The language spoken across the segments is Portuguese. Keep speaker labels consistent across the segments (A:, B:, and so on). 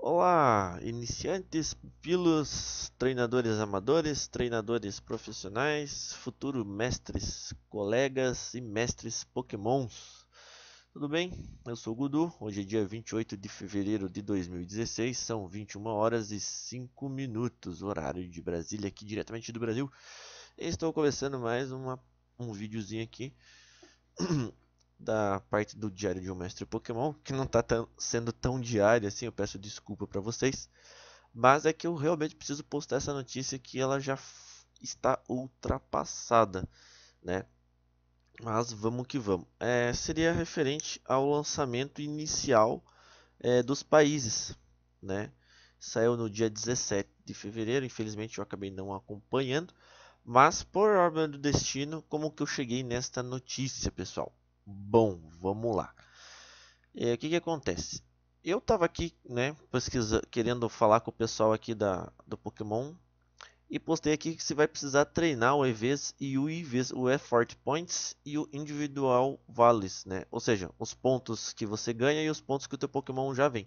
A: Olá, iniciantes, pilos, treinadores amadores, treinadores profissionais, futuro mestres, colegas e mestres pokémons. Tudo bem? Eu sou o Gudu. Hoje é dia 28 de fevereiro de 2016, são 21 horas e 5 minutos, horário de Brasília, aqui diretamente do Brasil. Estou começando mais uma, um videozinho aqui da parte do diário de um mestre Pokémon, que não está sendo tão diário assim, eu peço desculpa para vocês. Mas é que eu realmente preciso postar essa notícia que ela já está ultrapassada, né? Mas vamos que vamos. É, seria referente ao lançamento inicial é, dos países, né? Saiu no dia 17 de fevereiro, infelizmente eu acabei não acompanhando, mas por ordem do destino, como que eu cheguei nesta notícia, pessoal? Bom, vamos lá. É, o que, que acontece? Eu estava aqui, né, pesquisa, querendo falar com o pessoal aqui da, do Pokémon e postei aqui que você vai precisar treinar o EVs e o IVs, o Effort Points e o Individual Vales, né? Ou seja, os pontos que você ganha e os pontos que o teu Pokémon já vem.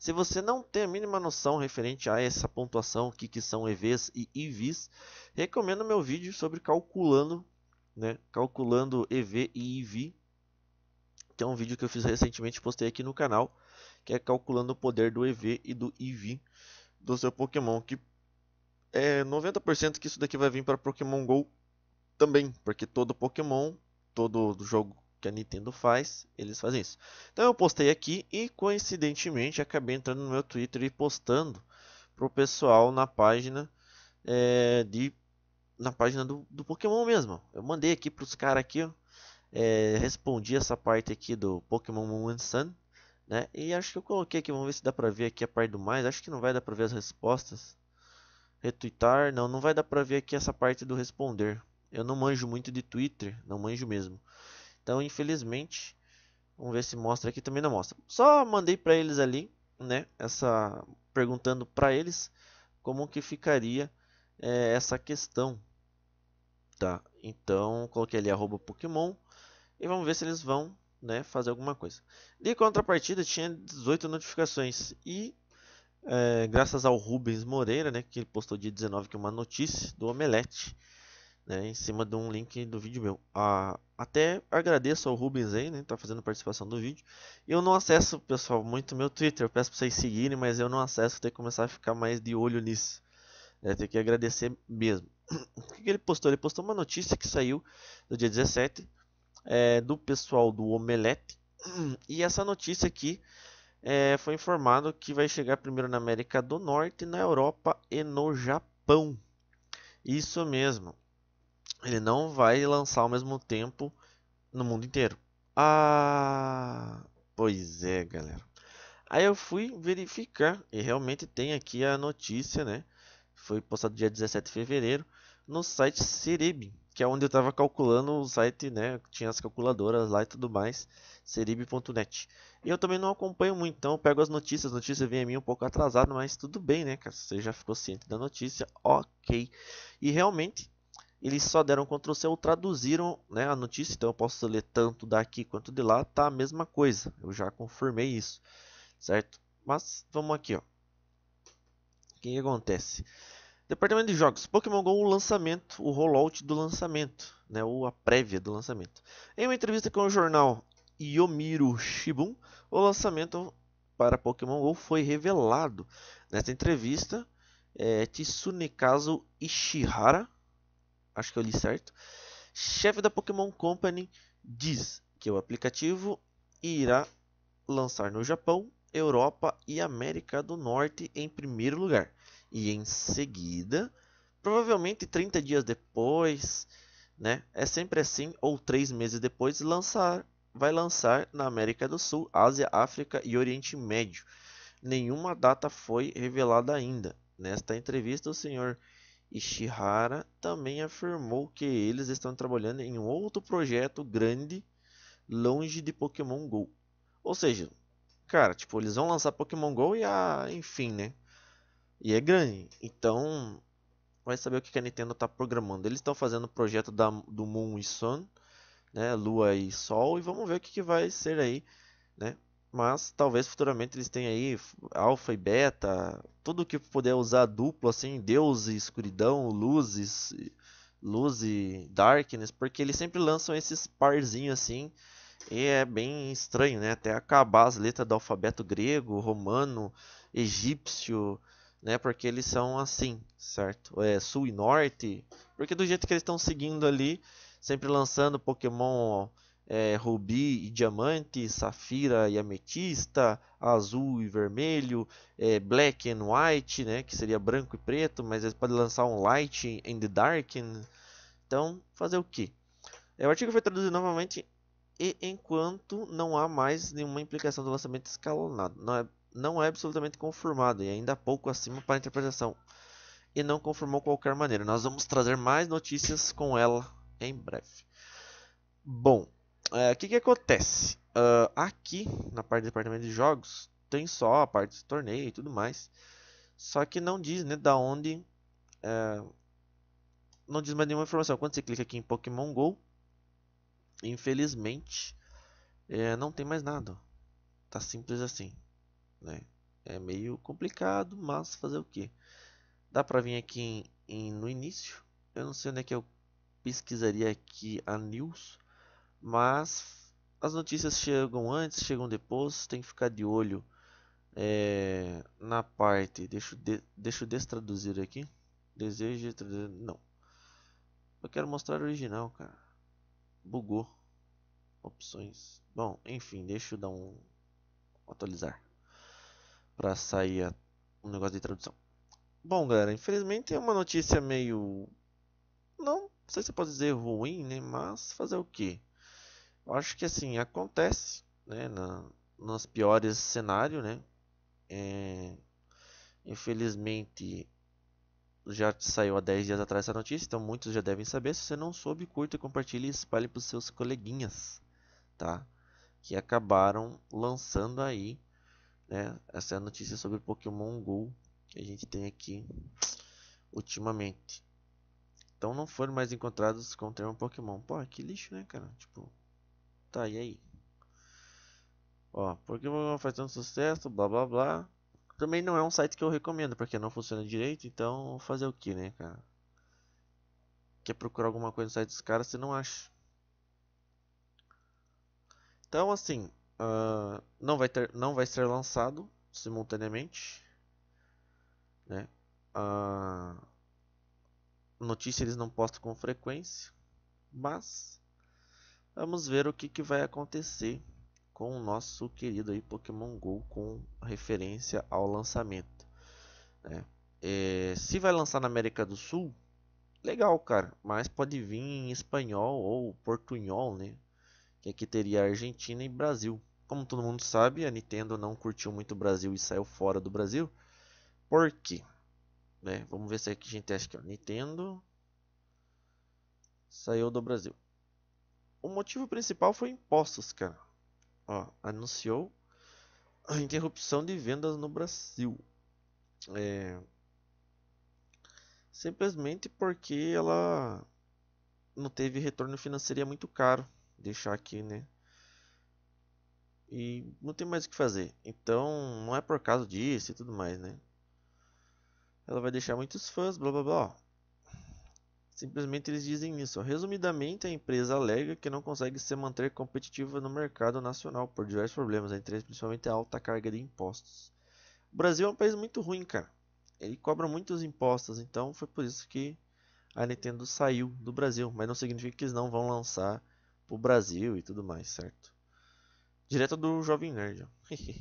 A: Se você não tem a mínima noção referente a essa pontuação, o que, que são EVs e IVs, recomendo meu vídeo sobre calculando, né? Calculando EV e IV é um vídeo que eu fiz recentemente, postei aqui no canal, que é calculando o poder do EV e do IV do seu Pokémon, que é 90% que isso daqui vai vir para Pokémon GO também, porque todo Pokémon, todo jogo que a Nintendo faz, eles fazem isso. Então eu postei aqui e coincidentemente acabei entrando no meu Twitter e postando pro pessoal na página é, de na página do, do Pokémon mesmo. Eu mandei aqui para os caras aqui, ó, é, respondi essa parte aqui do Pokémon Moon and Sun, né? E acho que eu coloquei aqui, vamos ver se dá pra ver aqui a parte do mais. Acho que não vai dar pra ver as respostas. Retweetar, não, não vai dar pra ver aqui essa parte do responder. Eu não manjo muito de Twitter, não manjo mesmo. Então, infelizmente, vamos ver se mostra aqui, também não mostra. Só mandei pra eles ali, né, essa... perguntando pra eles como que ficaria é, essa questão, tá? Então, coloquei ali arroba Pokémon e vamos ver se eles vão né, fazer alguma coisa. De contrapartida, tinha 18 notificações. E é, graças ao Rubens Moreira, né, que ele postou dia 19 que é uma notícia do Omelete. Né, em cima de um link do vídeo meu. Ah, até agradeço ao Rubens aí, né, tá fazendo participação do vídeo. Eu não acesso, pessoal, muito meu Twitter, eu peço para vocês seguirem, mas eu não acesso, tem que começar a ficar mais de olho nisso. Né, tem que agradecer mesmo. o que, que ele postou? Ele postou uma notícia que saiu no dia 17 é, do pessoal do Omelete. E essa notícia aqui é, foi informado que vai chegar primeiro na América do Norte, na Europa e no Japão. Isso mesmo. Ele não vai lançar ao mesmo tempo no mundo inteiro. Ah, pois é, galera. Aí eu fui verificar e realmente tem aqui a notícia, né? Foi postado dia 17 de fevereiro no site Serib, que é onde eu estava calculando o site, né? Tinha as calculadoras lá e tudo mais, serib.net. E eu também não acompanho muito, então eu pego as notícias. As notícias vem a mim um pouco atrasado, mas tudo bem, né, cara? Você já ficou ciente da notícia, ok. E realmente, eles só deram Ctrl C ou traduziram né, a notícia, então eu posso ler tanto daqui quanto de lá, tá a mesma coisa. Eu já confirmei isso, certo? Mas vamos aqui, ó. O que, que acontece? Departamento de Jogos. Pokémon GO, o lançamento, o rollout do lançamento, né, ou a prévia do lançamento. Em uma entrevista com o jornal Yomiro Shibun, o lançamento para Pokémon GO foi revelado. Nessa entrevista, é, Tsunekazu Ishihara, acho que eu li certo, chefe da Pokémon Company, diz que o aplicativo irá lançar no Japão, Europa e América do Norte em primeiro lugar e em seguida, provavelmente 30 dias depois, né? É sempre assim, ou três meses depois, lançar, vai lançar na América do Sul, Ásia, África e Oriente Médio. Nenhuma data foi revelada ainda. Nesta entrevista, o senhor Ishihara também afirmou que eles estão trabalhando em um outro projeto grande longe de Pokémon Go. Ou seja, cara, tipo, eles vão lançar Pokémon Go e a, ah, enfim, né? E é grande. Então, vai saber o que a Nintendo está programando. Eles estão fazendo o projeto da, do Moon e Sun, né? Lua e Sol, e vamos ver o que, que vai ser aí, né? Mas talvez futuramente eles tenham aí alfa e beta, tudo que puder usar duplo, assim, Deus e escuridão, luzes, luz e darkness, porque eles sempre lançam esses parzinhos assim, e é bem estranho, né? Até acabar as letras do alfabeto grego, romano, egípcio, né? Porque eles são assim, certo? É, sul e norte, porque do jeito que eles estão seguindo ali, sempre lançando Pokémon é, Rubi e Diamante, Safira e Ametista, Azul e Vermelho, é, Black and White, né? Que seria branco e preto, mas eles podem lançar um Light and Dark. Né? Então, fazer o que? É, o artigo foi traduzido novamente e enquanto não há mais nenhuma implicação do lançamento escalonado. Não é não é absolutamente confirmado e ainda pouco acima para interpretação. E não confirmou qualquer maneira. Nós vamos trazer mais notícias com ela em breve. Bom, é, o é, que, que acontece? Uh, aqui na parte do departamento de jogos tem só a parte de torneio e tudo mais. Só que não diz né, da onde. É, não diz mais nenhuma informação. Quando você clica aqui em Pokémon GO, infelizmente, é, não tem mais nada. Tá simples assim. Né? É meio complicado, mas fazer o que? Dá para vir aqui em, em, no início. Eu não sei onde é que eu pesquisaria aqui a news, mas as notícias chegam antes, chegam depois. Tem que ficar de olho é, na parte. Deixa, de, deixa eu destraduzir aqui. Desejo traduzir. Não. Eu quero mostrar o original, cara. Bugou. Opções. Bom, enfim, deixa eu dar um. Atualizar para sair a, um negócio de tradução. Bom, galera, infelizmente é uma notícia meio não sei se pode dizer ruim, né, mas fazer o quê? Eu acho que assim acontece, né, na, nos piores cenários, né? É, infelizmente já saiu há 10 dias atrás essa notícia, então muitos já devem saber. Se você não soube, curta, compartilhe e espalhe para os seus coleguinhas, tá? Que acabaram lançando aí né? Essa é a notícia sobre o Pokémon GO que a gente tem aqui ultimamente. Então não foram mais encontrados com o termo Pokémon. Pô, que lixo, né, cara? Tipo, tá, e aí? Ó, Pokémon faz tanto sucesso, blá blá blá. Também não é um site que eu recomendo, porque não funciona direito, então fazer o que, né, cara? Quer procurar alguma coisa no site dos caras, você não acha. Então, assim, uh, não, vai ter, não vai ser lançado simultaneamente. Né? A ah, notícia eles não postam com frequência, mas vamos ver o que, que vai acontecer com o nosso querido aí Pokémon Go com referência ao lançamento. Né? É, se vai lançar na América do Sul, legal, cara, mas pode vir em espanhol ou portunhol, né? Que aqui é teria Argentina e Brasil. Como todo mundo sabe, a Nintendo não curtiu muito o Brasil e saiu fora do Brasil. Por quê? Né? Vamos ver se aqui é a gente acha que é a Nintendo saiu do Brasil. O motivo principal foi impostos, cara. Ó, anunciou a interrupção de vendas no Brasil. É... Simplesmente porque ela não teve retorno financeiro é muito caro deixar aqui, né? E não tem mais o que fazer. Então não é por causa disso e tudo mais, né? Ela vai deixar muitos fãs, blá blá blá. Simplesmente eles dizem isso. Resumidamente, a empresa alega que não consegue se manter competitiva no mercado nacional por diversos problemas, entre eles principalmente a alta carga de impostos. O Brasil é um país muito ruim, cara. Ele cobra muitos impostos, então foi por isso que a Nintendo saiu do Brasil, mas não significa que eles não vão lançar o Brasil e tudo mais, certo? Direto do Jovem Nerd. Vamos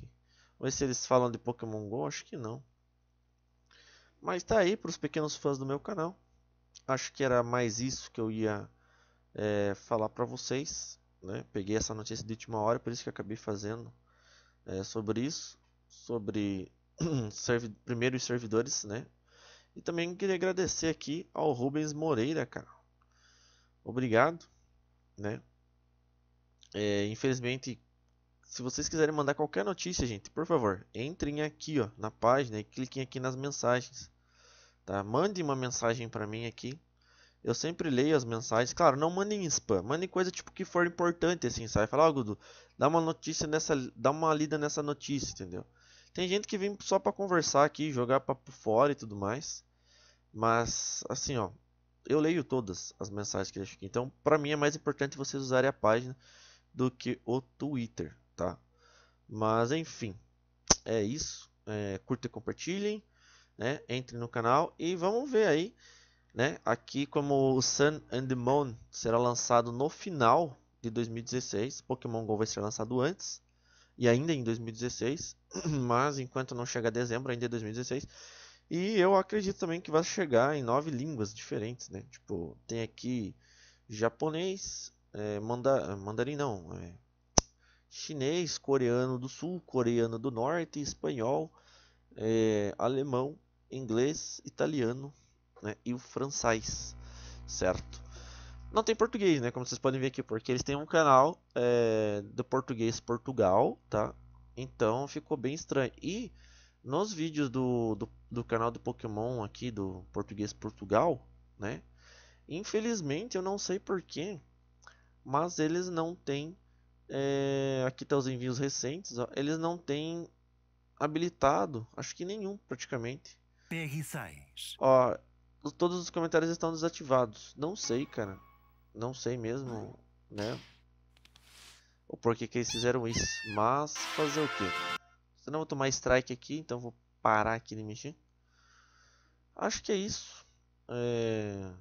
A: ver se eles falam de Pokémon GO, acho que não. Mas tá aí para os pequenos fãs do meu canal. Acho que era mais isso que eu ia é, falar para vocês. Né? Peguei essa notícia de última hora, por isso que acabei fazendo é, sobre isso. Sobre primeiro os servidores, né? E também queria agradecer aqui ao Rubens Moreira, cara. Obrigado, né? É, infelizmente se vocês quiserem mandar qualquer notícia, gente, por favor, entrem aqui, ó, na página e cliquem aqui nas mensagens. Tá? Mandem uma mensagem para mim aqui. Eu sempre leio as mensagens. Claro, não mandem spam, mandem coisa tipo que for importante assim, sabe? fala ó, Gudu, dá uma notícia nessa, dá uma lida nessa notícia, entendeu? Tem gente que vem só para conversar aqui, jogar papo fora e tudo mais. Mas assim, ó, eu leio todas as mensagens que deixo aqui. Então, para mim é mais importante vocês usarem a página do que o Twitter tá? Mas enfim, é isso. É, curta e compartilhem, né? Entre no canal e vamos ver aí, né? Aqui como o Sun and the Moon será lançado no final de 2016, Pokémon Go vai ser lançado antes e ainda em 2016, mas enquanto não chegar dezembro ainda é 2016. E eu acredito também que vai chegar em nove línguas diferentes, né? Tipo, tem aqui japonês, é, manda, mandarim não, é, chinês, coreano do sul, coreano do norte, espanhol, é, alemão, inglês, italiano né, e o francês, certo? Não tem português, né? Como vocês podem ver aqui, porque eles têm um canal é, português Portugal, tá? Então ficou bem estranho. E nos vídeos do, do, do canal do Pokémon aqui do português Portugal, né? Infelizmente eu não sei porquê, mas eles não têm é, aqui tá os envios recentes. Ó. Eles não têm habilitado, acho que nenhum praticamente. Ó, todos os comentários estão desativados. Não sei, cara. Não sei mesmo, né? O porquê que eles fizeram isso. Mas fazer o quê? Senão vou tomar strike aqui, então vou parar aqui de mexer. Acho que é isso. É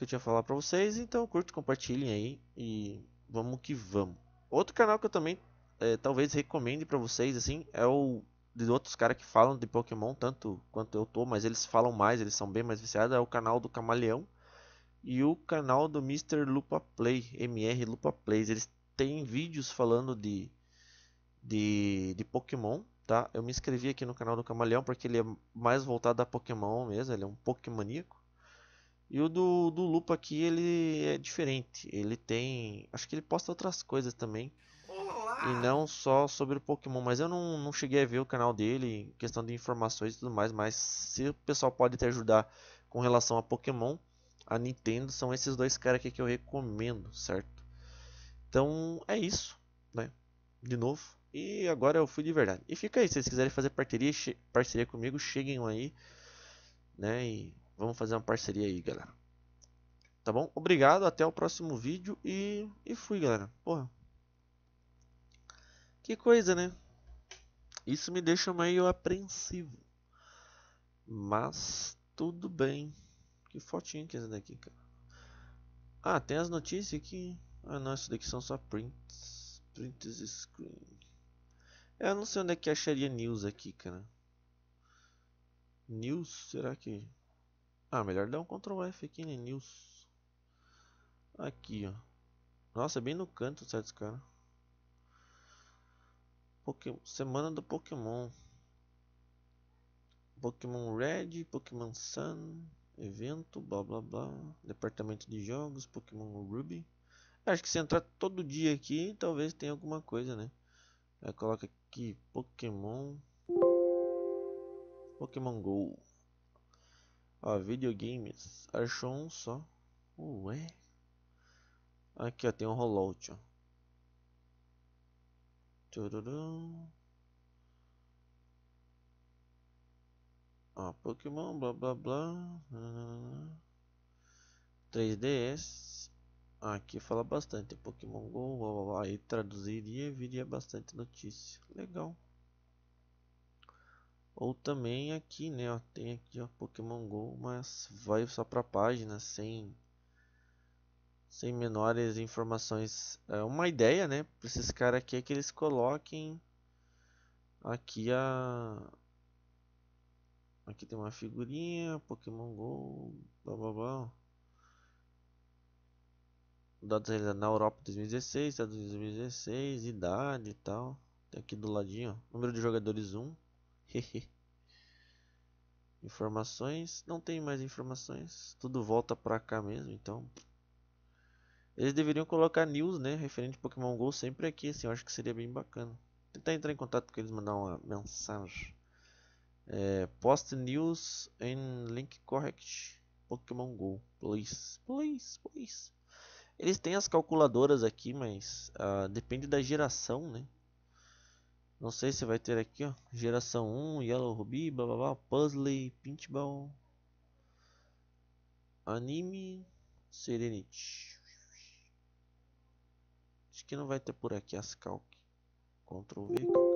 A: que eu tinha a falar para vocês. Então curte, compartilhem aí e vamos que vamos. Outro canal que eu também é, talvez recomende para vocês assim é o de outros caras que falam de Pokémon tanto quanto eu tô, mas eles falam mais, eles são bem mais viciados, é o canal do Camaleão e o canal do Mr. Lupa Play, MR Lupa Plays. Eles têm vídeos falando de, de, de Pokémon, tá? Eu me inscrevi aqui no canal do Camaleão porque ele é mais voltado a Pokémon mesmo, ele é um Pokémoníaco. E o do, do Lupa aqui, ele é diferente. Ele tem. Acho que ele posta outras coisas também. Olá. E não só sobre o Pokémon, mas eu não, não cheguei a ver o canal dele, questão de informações e tudo mais. Mas se o pessoal pode te ajudar com relação a Pokémon, a Nintendo, são esses dois caras aqui que eu recomendo, certo? Então é isso, né? De novo. E agora eu fui de verdade. E fica aí, se vocês quiserem fazer parceria, parceria comigo, cheguem aí, né? E Vamos fazer uma parceria aí, galera. Tá bom? Obrigado, até o próximo vídeo e, e fui, galera. Porra. Que coisa, né? Isso me deixa meio apreensivo. Mas tudo bem. Que fotinho que é essa daqui, cara? Ah, tem as notícias aqui. Ah, não, isso daqui são só prints. Prints screen. Eu não sei onde é que acharia news aqui, cara. News? Será que. Ah, melhor dar um Ctrl F aqui em né? News. Aqui, ó. Nossa, é bem no canto certo, cara? Poké... Semana do Pokémon. Pokémon Red, Pokémon Sun, evento, blá blá blá, departamento de jogos, Pokémon Ruby. Acho que se entrar todo dia aqui, talvez tenha alguma coisa, né? coloca aqui Pokémon Pokémon Go. Ó, videogames. Achou um só. Ué. Aqui, ó, tem um rollout, ó. Tudurum. Ó, Pokémon, blá blá blá. 3DS. Aqui fala bastante. Pokémon GO, blá blá blá. Aí traduziria viria bastante notícia. Legal ou também aqui, né, ó, tem aqui, ó, Pokémon Go, mas vai só para página sem sem menores informações. É uma ideia, né, para esses caras aqui é que eles coloquem aqui a aqui tem uma figurinha, Pokémon Go, blá blá blá. Dados realizados na Europa 2016, Estados Unidos 2016, idade e tal. Tem aqui do ladinho, ó, número de jogadores 1. informações. Não tem mais informações. Tudo volta pra cá mesmo, então. Eles deveriam colocar news, né? Referente a Pokémon GO sempre aqui, assim. Eu acho que seria bem bacana. Tentar entrar em contato com eles, mandar uma mensagem. É, post news em link correct. Pokémon GO, please, please, please. Eles têm as calculadoras aqui, mas uh, depende da geração, né? Não sei se vai ter aqui, ó. Geração 1, Yellow Ruby, blá blá blá, Puzzle, Pinchball. Anime, Serenity. Acho que não vai ter por aqui as calc. Ctrl V,